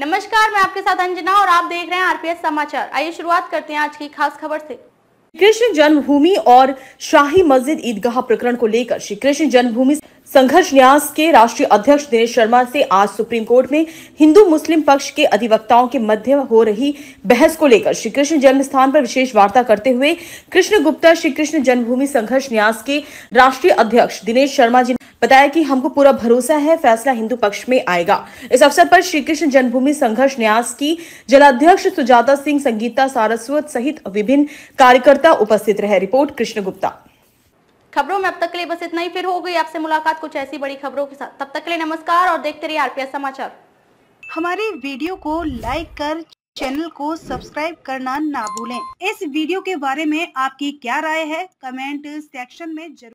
नमस्कार मैं आपके साथ अंजना और आप देख रहे हैं आरपीएस समाचार आइए शुरुआत करते हैं आज की खास खबर से कृष्ण जन्मभूमि और शाही मस्जिद ईदगाह प्रकरण को लेकर श्री कृष्ण जन्मभूमि संघर्ष न्यास के राष्ट्रीय अध्यक्ष दिनेश शर्मा से आज सुप्रीम कोर्ट में हिंदू मुस्लिम पक्ष के अधिवक्ताओं के मध्य हो रही बहस को लेकर श्री कृष्ण जन्म स्थान पर विशेष वार्ता करते हुए कृष्ण गुप्ता श्री कृष्ण जन्मभूमि संघर्ष न्यास के राष्ट्रीय अध्यक्ष दिनेश शर्मा जी ने बताया कि हमको पूरा भरोसा है फैसला हिंदू पक्ष में आएगा इस अवसर पर श्री कृष्ण जन्मभूमि संघर्ष न्यास की जिलाध्यक्ष सुजाता सिंह संगीता सारस्वत सहित विभिन्न कार्यकर्ता उपस्थित रहे रिपोर्ट कृष्ण गुप्ता खबरों में अब तक के लिए बस इतना ही फिर हो गई आपसे मुलाकात कुछ ऐसी बड़ी खबरों के साथ तब तक के लिए नमस्कार और देखते रहिए आरपीएस समाचार हमारे वीडियो को लाइक कर चैनल को सब्सक्राइब करना ना भूलें इस वीडियो के बारे में आपकी क्या राय है कमेंट सेक्शन में जरूर